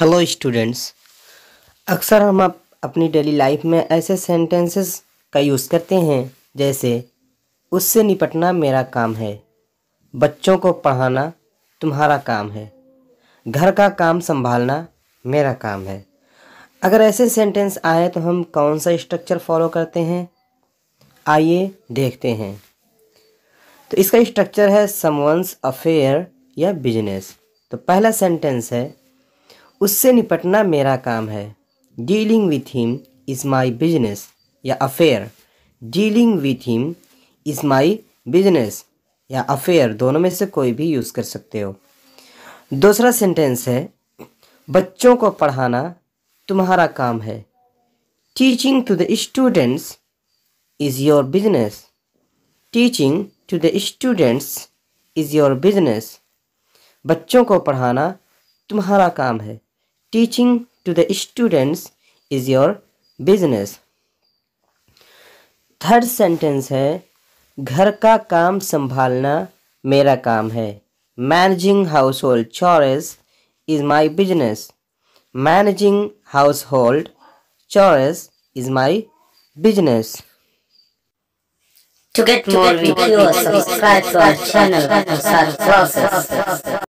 Hello students अक्सर हम आप अपनी डेली लाइफ में ऐसे सेंटेंसेस का यूज़ करते हैं जैसे उससे निपटना मेरा काम है बच्चों को पढ़ाना तुम्हारा काम है घर का काम संभालना मेरा काम है अगर ऐसे सेंटेंस आए तो हम कौन सा स्ट्रक्चर फॉलो करते हैं आइए देखते हैं तो इसका स्ट्रक्चर है समवंस अफेयर या बिजनेस तो पहला सेंटेंस है उससे निपटना मेरा काम है dealing with him is my business या affair dealing with him is my business या अफेयर दोनों में से कोई भी यूज़ कर सकते हो दूसरा सेंटेंस है बच्चों को पढ़ाना तुम्हारा काम है teaching to the students is your business teaching to the students is your business बच्चों को पढ़ाना तुम्हारा काम है teaching to the students is your business third sentence hai ghar ka kaam sambhalna mera kaam hai managing household chores is my business managing household chores is my business To get more videos, subscribe to our channel sar process.